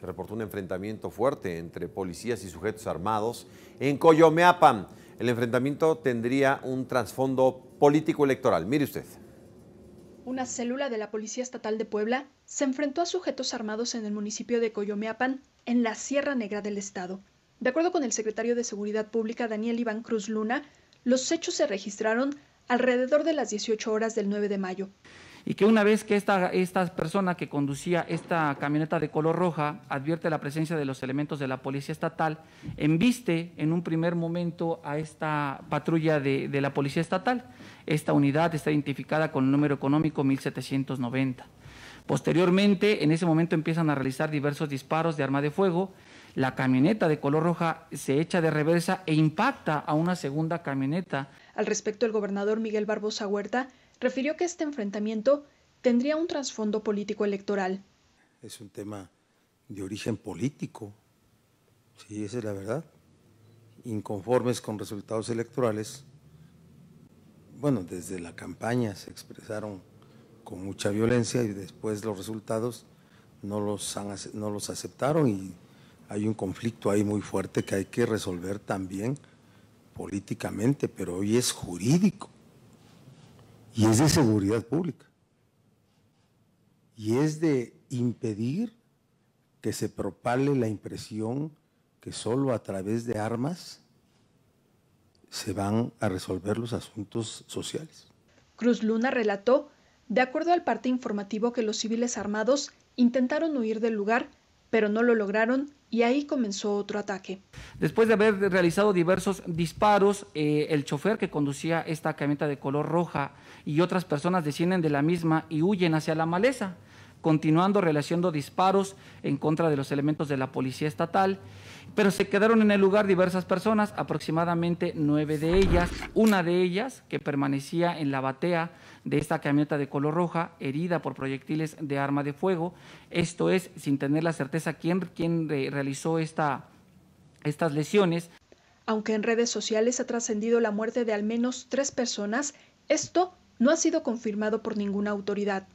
Se reportó un enfrentamiento fuerte entre policías y sujetos armados en Coyomeapan. El enfrentamiento tendría un trasfondo político-electoral. Mire usted. Una célula de la Policía Estatal de Puebla se enfrentó a sujetos armados en el municipio de Coyomeapan, en la Sierra Negra del Estado. De acuerdo con el secretario de Seguridad Pública, Daniel Iván Cruz Luna, los hechos se registraron alrededor de las 18 horas del 9 de mayo y que una vez que esta, persona que conducía esta camioneta de color roja advierte la presencia de los elementos de la policía estatal, embiste en un primer momento a esta patrulla de, de la policía estatal. Esta unidad está identificada con el número económico 1790. Posteriormente, en ese momento empiezan a realizar diversos disparos de arma de fuego. La camioneta de color roja se echa de reversa e impacta a una segunda camioneta. Al respecto, el gobernador Miguel Barbosa Huerta refirió que este enfrentamiento tendría un trasfondo político electoral. Es un tema de origen político, sí, esa es la verdad. Inconformes con resultados electorales, bueno, desde la campaña se expresaron con mucha violencia y después los resultados no los, no los aceptaron y hay un conflicto ahí muy fuerte que hay que resolver también políticamente, pero hoy es jurídico. Y es de seguridad pública. Y es de impedir que se propale la impresión que solo a través de armas se van a resolver los asuntos sociales. Cruz Luna relató, de acuerdo al parte informativo, que los civiles armados intentaron huir del lugar, pero no lo lograron y ahí comenzó otro ataque. Después de haber realizado diversos disparos, eh, el chofer que conducía esta camioneta de color roja y otras personas descienden de la misma y huyen hacia la maleza continuando realizando disparos en contra de los elementos de la policía estatal, pero se quedaron en el lugar diversas personas, aproximadamente nueve de ellas, una de ellas que permanecía en la batea de esta camioneta de color roja, herida por proyectiles de arma de fuego, esto es, sin tener la certeza quién, quién realizó esta, estas lesiones. Aunque en redes sociales ha trascendido la muerte de al menos tres personas, esto no ha sido confirmado por ninguna autoridad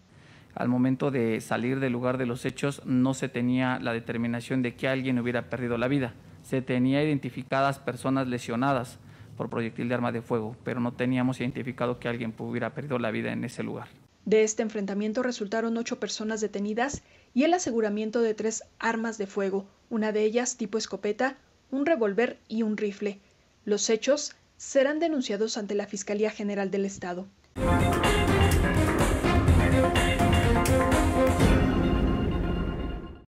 al momento de salir del lugar de los hechos no se tenía la determinación de que alguien hubiera perdido la vida. Se tenían identificadas personas lesionadas por proyectil de arma de fuego, pero no teníamos identificado que alguien hubiera perdido la vida en ese lugar. De este enfrentamiento resultaron ocho personas detenidas y el aseguramiento de tres armas de fuego, una de ellas tipo escopeta, un revólver y un rifle. Los hechos serán denunciados ante la Fiscalía General del Estado.